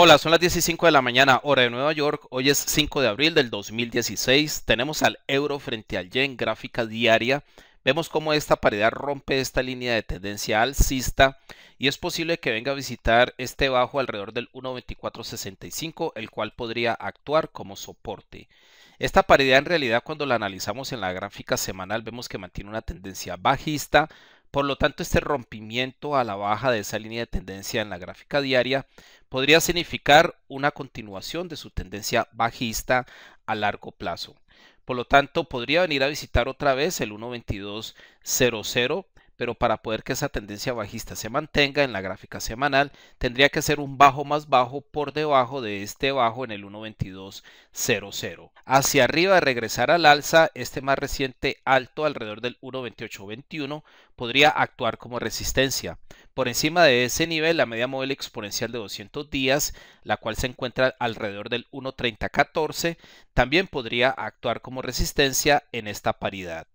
Hola, son las 15 de la mañana, hora de Nueva York. Hoy es 5 de abril del 2016. Tenemos al euro frente al yen, gráfica diaria. Vemos cómo esta paridad rompe esta línea de tendencia alcista y es posible que venga a visitar este bajo alrededor del 1.2465, el cual podría actuar como soporte. Esta paridad en realidad cuando la analizamos en la gráfica semanal vemos que mantiene una tendencia bajista, por lo tanto, este rompimiento a la baja de esa línea de tendencia en la gráfica diaria podría significar una continuación de su tendencia bajista a largo plazo. Por lo tanto, podría venir a visitar otra vez el 1.2200 pero para poder que esa tendencia bajista se mantenga en la gráfica semanal, tendría que ser un bajo más bajo por debajo de este bajo en el 1.22.00. Hacia arriba, regresar al alza, este más reciente alto alrededor del 1.28.21 podría actuar como resistencia. Por encima de ese nivel, la media móvil exponencial de 200 días, la cual se encuentra alrededor del 1.30.14, también podría actuar como resistencia en esta paridad.